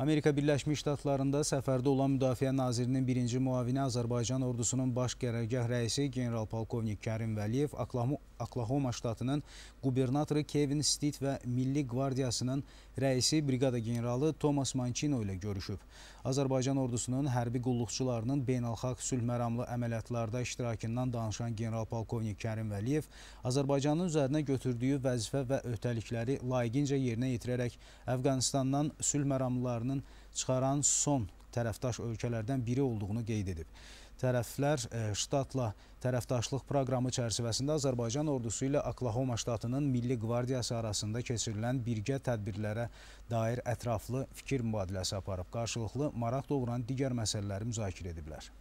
Amerika Birləşmiş Ştatlarında səfərdə olan Müdafiə Nazirinin birinci muavini Azərbaycan ordusunun baş qərargah rəisi general polkovnik Kərim Vəliyev Oklahoma ştatının qubernatoru Kevin Stit və Milli Qvardiyasının rəisi brigada generalı Thomas Mancino ilə görüşüb. Azərbaycan ordusunun hərbi qulluqçularının beynəlxalq sülh məramlı əməliyyatlarda iştirakından danışan general polkovnik Kərim Vəliyev Azərbaycanın üzərinə götürdüyü vəzifə və öhdəlikləri layiqincə yerinə yetirərək Əfqanistandan sülh məramlılarını qərarının çıxaran son tərəfdaş ölkələrdən biri olduğunu qeyd edib. Tərəflər e, ştatla tərəfdaşlıq proqramı çərçivəsində Azərbaycan ordusu ilə Oklahoma ştatının Milli Qvardiyası arasında keçirilən birgə tədbirlərə dair ətraflı fikir mübadiləsi aparıb, qarşılıqlı maraq doğuran digər məsələləri müzakirə ediblər.